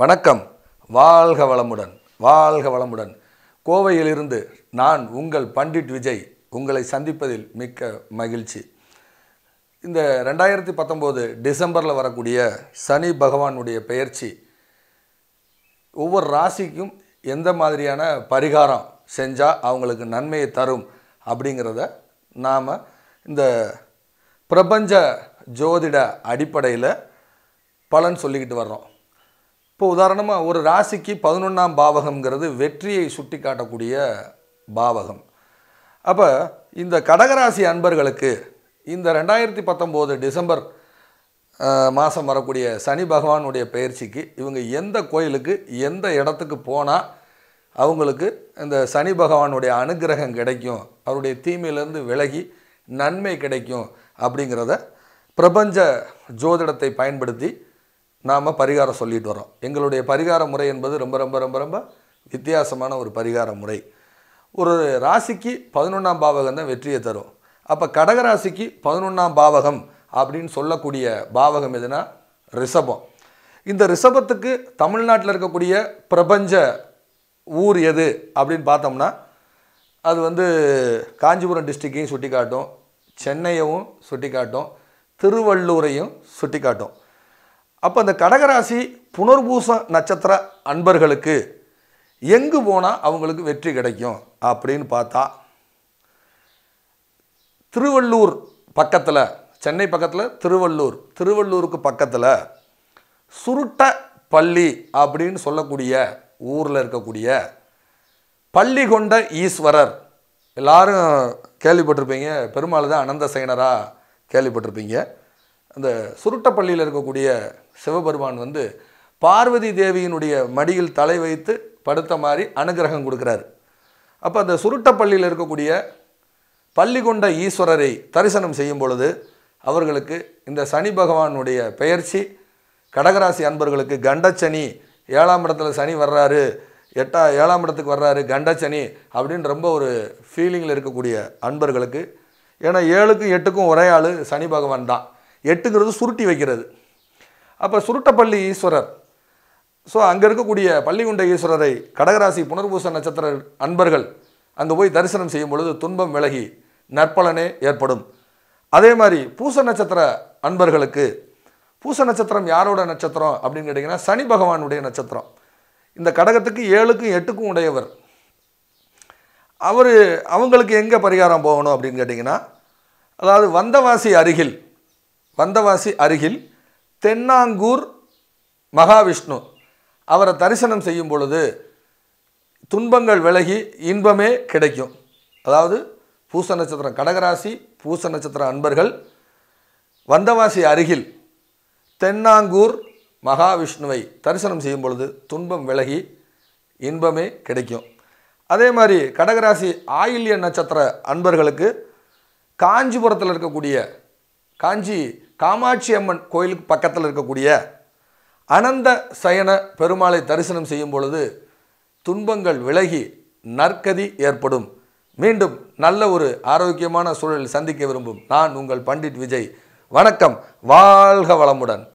வணக்கம் வாழ்க வளமுடன் வாழ்க வளமுடன் கோவையிலிருந்து நான் உங்கள் பண்டிட் விஜய் உங்களை சந்திப்பதில் மிக்க மகிழ்ச்சி இந்த ரெண்டாயிரத்தி பத்தொம்போது டிசம்பரில் வரக்கூடிய சனி பகவானுடைய பெயர்ச்சி ஒவ்வொரு ராசிக்கும் எந்த மாதிரியான பரிகாரம் செஞ்சால் அவங்களுக்கு நன்மையை தரும் அப்படிங்கிறத நாம் இந்த பிரபஞ்ச ஜோதிட அடிப்படையில் பலன் சொல்லிக்கிட்டு வர்றோம் இப்போ உதாரணமாக ஒரு ராசிக்கு பதினொன்றாம் பாவகம்ங்கிறது வெற்றியை சுட்டி காட்டக்கூடிய பாவகம் அப்போ இந்த கடகராசி அன்பர்களுக்கு இந்த ரெண்டாயிரத்தி பத்தொம்போது டிசம்பர் மாதம் வரக்கூடிய சனி பகவானுடைய பயிற்சிக்கு இவங்க எந்த கோயிலுக்கு எந்த இடத்துக்கு போனால் அவங்களுக்கு இந்த சனி பகவானுடைய அனுகிரகம் கிடைக்கும் அவருடைய தீமையிலேருந்து விலகி நன்மை கிடைக்கும் அப்படிங்கிறத பிரபஞ்ச ஜோதிடத்தை பயன்படுத்தி நாம் பரிகாரம் சொல்லிட்டு வரோம் எங்களுடைய பரிகார முறை என்பது ரொம்ப ரொம்ப ரொம்ப ரொம்ப வித்தியாசமான ஒரு பரிகார முறை ஒரு ராசிக்கு பதினொன்றாம் பாவகம் தான் வெற்றியை தரும் அப்போ கடகராசிக்கு பதினொன்றாம் பாவகம் அப்படின்னு சொல்லக்கூடிய பாவகம் எதுனா ரிஷபம் இந்த ரிஷபத்துக்கு தமிழ்நாட்டில் இருக்கக்கூடிய பிரபஞ்ச ஊர் எது அப்படின்னு பார்த்தோம்னா அது வந்து காஞ்சிபுரம் டிஸ்ட்ரிக்கையும் சுட்டி காட்டும் சென்னையவும் சுட்டி காட்டும் திருவள்ளூரையும் சுட்டி காட்டும் அப்போ அந்த கடகராசி புனர்பூச நட்சத்திர அன்பர்களுக்கு எங்கு போனால் அவங்களுக்கு வெற்றி கிடைக்கும் அப்படின்னு பார்த்தா திருவள்ளூர் பக்கத்தில் சென்னை பக்கத்தில் திருவள்ளூர் திருவள்ளூருக்கு பக்கத்தில் சுருட்ட பள்ளி அப்படின்னு சொல்லக்கூடிய ஊரில் இருக்கக்கூடிய பள்ளி கொண்ட ஈஸ்வரர் எல்லாரும் கேள்விப்பட்டிருப்பீங்க பெருமாள் தான் அனந்த சேனராக கேள்விப்பட்டிருப்பீங்க அந்த சுருட்டப்பள்ளியில் இருக்கக்கூடிய சிவபெருமான் வந்து பார்வதி தேவியினுடைய மடியில் தலை வைத்து படுத்த மாதிரி அனுகிரகம் கொடுக்குறாரு அப்போ அந்த சுருட்டப்பள்ளியில் இருக்கக்கூடிய பள்ளி கொண்ட ஈஸ்வரரை தரிசனம் செய்யும் பொழுது அவர்களுக்கு இந்த சனி பகவானுடைய பெயர்ச்சி கடகராசி அன்பர்களுக்கு கண்டச்சனி ஏழாம் இடத்துல சனி வர்றாரு எட்டா ஏழாம் இடத்துக்கு வர்றாரு கண்டச்சனி அப்படின்னு ரொம்ப ஒரு ஃபீலிங்கில் இருக்கக்கூடிய அன்பர்களுக்கு ஏன்னா ஏழுக்கும் எட்டுக்கும் ஒரே ஆள் சனி பகவான் தான் எட்டுங்கிறது சுருட்டி வைக்கிறது அப்போ சுருட்டப்பள்ளி ஈஸ்வரர் ஸோ அங்கே இருக்கக்கூடிய பள்ளிகுண்ட ஈஸ்வரரை கடகராசி புனர்பூச நட்சத்திர அன்பர்கள் அங்கே போய் தரிசனம் செய்யும் பொழுது துன்பம் விலகி நற்பலனே ஏற்படும் அதே மாதிரி பூச நட்சத்திர அன்பர்களுக்கு பூச நட்சத்திரம் யாரோட நட்சத்திரம் அப்படின்னு கேட்டிங்கன்னா சனி பகவானுடைய நட்சத்திரம் இந்த கடகத்துக்கு ஏழுக்கும் எட்டுக்கும் உடையவர் அவர் அவங்களுக்கு எங்கே பரிகாரம் போகணும் அப்படின்னு கேட்டிங்கன்னா அதாவது வந்தவாசி அருகில் வந்தவாசி அருகில் தென்னாங்கூர் மகாவிஷ்ணு அவரை தரிசனம் செய்யும் பொழுது துன்பங்கள் விலகி இன்பமே கிடைக்கும் அதாவது பூச நட்சத்திரம் கடகராசி பூச நட்சத்திர அன்பர்கள் வந்தவாசி அருகில் தென்னாங்கூர் மகாவிஷ்ணுவை தரிசனம் செய்யும் பொழுது துன்பம் விலகி இன்பமே கிடைக்கும் அதே மாதிரி கடகராசி ஆயில்ய நட்சத்திர அன்பர்களுக்கு காஞ்சிபுரத்தில் இருக்கக்கூடிய காஞ்சி காமாட்சி அம்மன் கோயிலுக்கு பக்கத்தில் இருக்கக்கூடிய அனந்த சயன பெருமாளை தரிசனம் செய்யும் பொழுது துன்பங்கள் விலகி நற்கதி ஏற்படும் மீண்டும் நல்ல ஒரு ஆரோக்கியமான சூழலில் சந்திக்க விரும்பும் நான் உங்கள் பண்டிட் விஜய் வணக்கம் வாழ்க வளமுடன்